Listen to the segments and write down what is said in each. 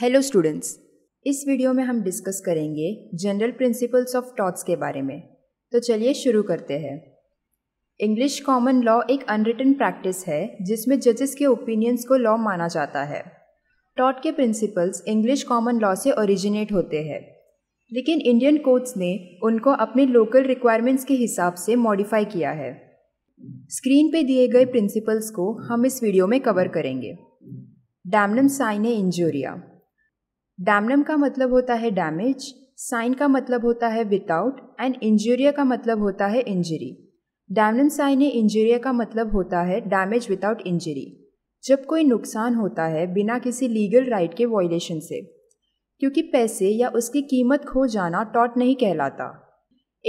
hello students इस video में हम डिस्कस करेंगे जनरल प्रिंसिपल्स ऑफ टॉट्स के बारे में तो चलिए शुरू करते हैं इंग्लिश कॉमन लॉ एक अनरिटन प्रैक्टिस है जिसमें जजेस के ओपिनियंस को लॉ माना जाता है टॉट के प्रिंसिपल्स इंग्लिश कॉमन लॉ से ओरिजिनेट होते हैं लेकिन इंडियन कोर्ट्स ने उनको अपने लोकल रिक्वायरमेंट्स के हिसाब से मॉडिफाई किया है स्क्रीन पे दिए गए प्रिंसिपल्स को हम इस वीडियो में कवर करेंगे डैमनम साइने इंजोरिया डैमनम का मतलब होता है डैमेज साइन का मतलब होता है विदाउट एंड इंजूरिया का मतलब होता है इंजरी डैमनम साइन इंजूरिया का मतलब होता है डैमेज विदाउट इंजरी जब कोई नुकसान होता है बिना किसी लीगल राइट के वॉयलेशन से क्योंकि पैसे या उसकी कीमत खो जाना टॉट नहीं कहलाता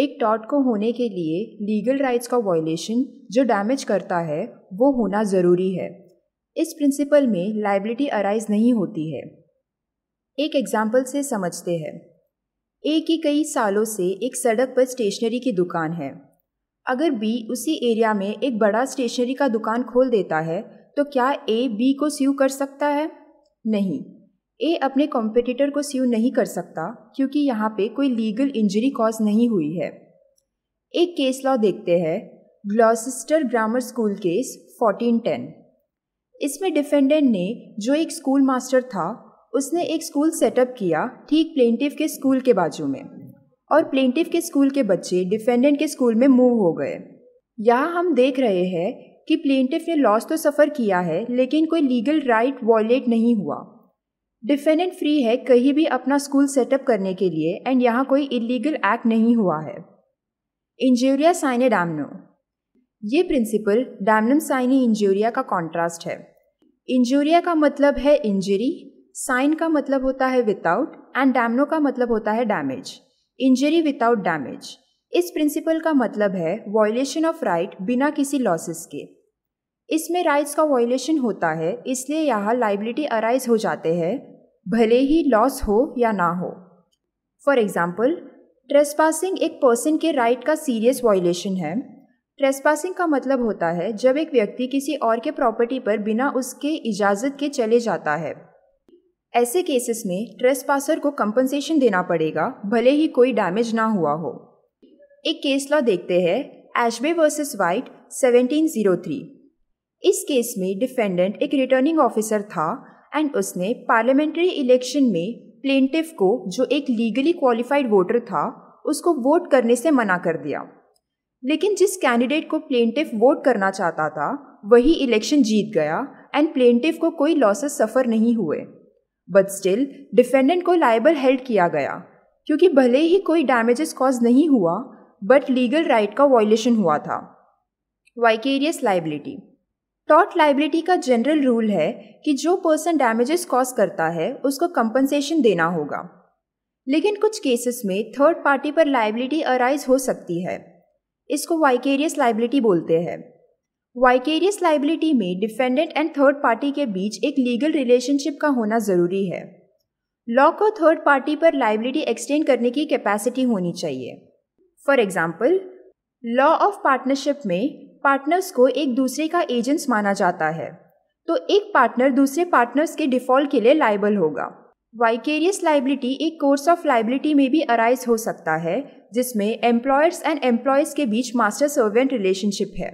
एक टॉट को होने के लिए लीगल राइट्स का वॉयलेशन जो डैमेज करता है वो होना ज़रूरी है इस प्रिंसिपल में लाइबिलिटी अराइज नहीं होती है एक एग्जाम्पल से समझते हैं ए की कई सालों से एक सड़क पर स्टेशनरी की दुकान है अगर बी उसी एरिया में एक बड़ा स्टेशनरी का दुकान खोल देता है तो क्या ए बी को सीव कर सकता है नहीं ए अपने कॉम्पिटिटर को सीव नहीं कर सकता क्योंकि यहाँ पे कोई लीगल इंजरी कॉज नहीं हुई है एक केस लॉ देखते हैं ग्लॉसिस्टर ग्रामर स्कूल केस 1410 इसमें डिफेंडेंट ने जो एक स्कूल मास्टर था उसने एक स्कूल सेटअप किया ठीक प्लेंटिव के स्कूल के बाजू में और प्लेंटिव के स्कूल के बच्चे डिफेंडेंट के स्कूल में मूव हो गए यहाँ हम देख रहे हैं कि प्लेंटिव ने लॉस तो सफ़र किया है लेकिन कोई लीगल राइट वॉलेट नहीं हुआ डिफेंडेंट फ्री है कहीं भी अपना स्कूल सेटअप करने के लिए एंड यहाँ कोई इलीगल एक्ट नहीं हुआ है इंजूरिया साइने डैमनो ये प्रिंसिपल डैमनम साइनी इंजूरिया का कॉन्ट्रास्ट है इंजूरिया का मतलब है इंजरी साइन का मतलब होता है विदाउट एंड डैमनो का मतलब होता है डैमेज इंजरी विदाउट डैमेज इस प्रिंसिपल का मतलब है वॉयलेशन ऑफ राइट बिना किसी लॉसेस के इसमें राइट्स का वॉयलेशन होता है इसलिए यहाँ लाइबिलिटी अराइज हो जाते हैं भले ही लॉस हो या ना हो फॉर एग्ज़ाम्पल ट्रेसपासिंग एक पर्सन के राइट right का सीरियस वॉयलेशन है ट्रेसपासिंग का मतलब होता है जब एक व्यक्ति किसी और के प्रॉपर्टी पर बिना उसके इजाज़त के चले जाता है ऐसे केसेस में पासर को कंपनसेशन देना पड़ेगा भले ही कोई डैमेज ना हुआ हो एक केस लॉ देखते हैं एशबे वर्सेस वाइट 1703 इस केस में डिफेंडेंट एक रिटर्निंग ऑफिसर था एंड उसने पार्लियामेंट्री इलेक्शन में प्लेंटिफ को जो एक लीगली क्वालिफाइड वोटर था उसको वोट करने से मना कर दिया लेकिन जिस कैंडिडेट को प्लेंटिफ वोट करना चाहता था वही इलेक्शन जीत गया एंड प्लेंटिफ को कोई लॉसेस सफ़र नहीं हुए बट स्टिल डिफेंडेंट को लाइबल हेल्ड किया गया क्योंकि भले ही कोई डैमेजेस कॉज नहीं हुआ बट लीगल राइट का वॉयलेशन हुआ था वाइकेरियस लाइबिलिटी टॉट लाइबिलिटी का जनरल रूल है कि जो पर्सन डैमेजेस कॉज करता है उसको कंपनसेशन देना होगा लेकिन कुछ केसेस में थर्ड पार्टी पर लाइबिलिटी अराइज हो सकती है इसको वाइकेरियस लाइबिलिटी बोलते हैं वाइकेरियस लाइबिलिटी में डिफेंडेंट एंड थर्ड पार्टी के बीच एक लीगल रिलेशनशिप का होना ज़रूरी है लॉ को थर्ड पार्टी पर लाइबिलिटी एक्सटेंड करने की कैपेसिटी होनी चाहिए for example law of partnership में पार्टनर्स को एक दूसरे का एजेंट्स माना जाता है तो एक पार्टनर दूसरे पार्टनर्स के डिफॉल्ट के लिए लाइबल होगा वाइकेरियस लाइबिलिटी एक कोर्स ऑफ लाइबिलिटी में भी अराइज हो सकता है जिसमें एम्प्लॉयर्स एंड एम्प्लॉयज़ के बीच मास्टर सर्वेंट रिलेशनशिप है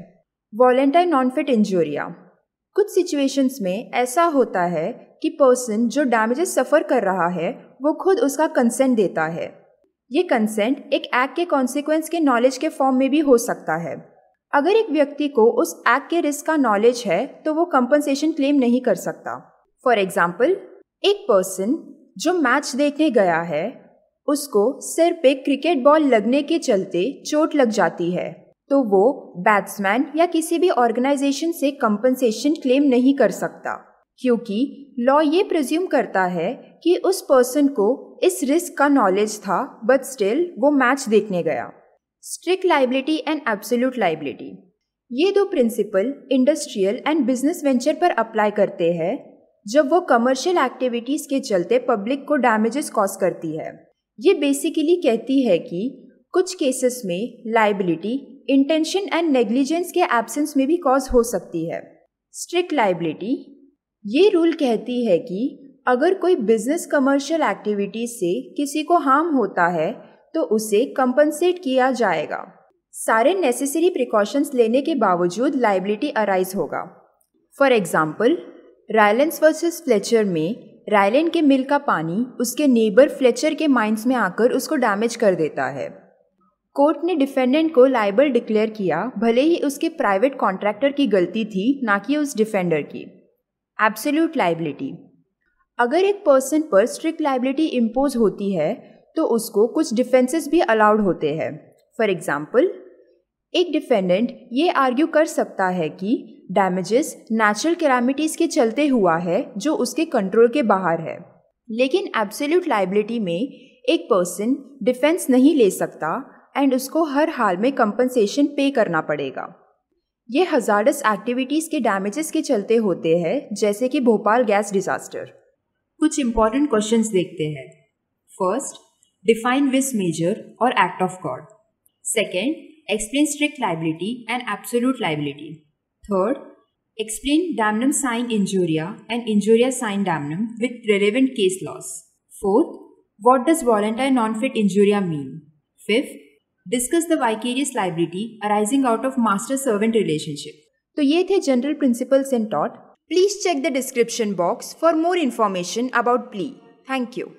वॉलेंटाइन नॉन फिट इंजोरिया कुछ सिचुएशंस में ऐसा होता है कि पर्सन जो डैमेजेस सफ़र कर रहा है वो खुद उसका कंसेंट देता है ये कंसेंट एक एक्ट के कॉन्सिक्वेंस के नॉलेज के फॉर्म में भी हो सकता है अगर एक व्यक्ति को उस एक्ट के रिस्क का नॉलेज है तो वो कंपनसेशन क्लेम नहीं कर सकता फॉर एग्जाम्पल एक पर्सन जो मैच देखने गया है उसको सिर पे क्रिकेट बॉल लगने के चलते चोट लग जाती है तो वो बैट्समैन या किसी भी ऑर्गेनाइजेशन से कंपनसेशन क्लेम नहीं कर सकता क्योंकि लॉ ये प्रज्यूम करता है कि उस पर्सन को इस रिस्क का नॉलेज था बट स्टिल वो मैच देखने गया strict liability and absolute liability ये दो principle industrial and business venture पर अप्लाई करते हैं जब वो कमर्शियल एक्टिविटीज़ के चलते पब्लिक को डैमेजेस कॉज करती है ये बेसिकली कहती है कि कुछ केसेस में लाइबिलिटी इंटेंशन एंड नेग्लिजेंस के एब्सेंस में भी कॉज हो सकती है स्ट्रिक्ट लाइबिलिटी ये रूल कहती है कि अगर कोई बिजनेस कमर्शियल एक्टिविटी से किसी को हार्म होता है तो उसे कंपनसेट किया जाएगा सारे नेसेसरी प्रिकॉशंस लेने के बावजूद लाइबिलिटी अराइज होगा for example Rylands versus Fletcher में रायलैंड के मिल का पानी उसके नेबर फ्लेचर के माइंस में आकर उसको डैमेज कर देता है कोर्ट ने डिफेंडेंट को लाइबल डिक्लेयर किया भले ही उसके प्राइवेट कॉन्ट्रैक्टर की गलती थी ना कि उस डिफेंडर की एब्सोल्यूट लाइबिलिटी अगर एक पर्सन पर स्ट्रिक्ट लाइबिलिटी इम्पोज होती है तो उसको कुछ डिफेंसेस भी अलाउड होते हैं फॉर एग्जाम्पल एक डिफेंडेंट ये आर्ग्यू कर सकता है कि डैमेजेस नेचुरल कैलामिटीज़ के चलते हुआ है जो उसके कंट्रोल के बाहर है लेकिन एब्सोल्यूट लाइबिलिटी में एक पर्सन डिफेंस नहीं ले सकता एंड उसको हर हाल में कंपनसेशन पे करना पड़ेगा ये हजारस एक्टिविटीज़ के डैमेजेस के चलते होते हैं जैसे कि भोपाल गैस डिजास्टर कुछ इंपॉर्टेंट क्वेश्चन देखते हैं फर्स्ट डिफाइन विस मेजर और act of God second explain strict liability and absolute liability third explain damnum sine injuria and injuria sine damnum with relevant case laws fourth what does volenti non fit injuria mean fifth discuss the vicarious liability arising out of master servant relationship तो ये थे general principles in टॉट please check the description box for more information about please thank you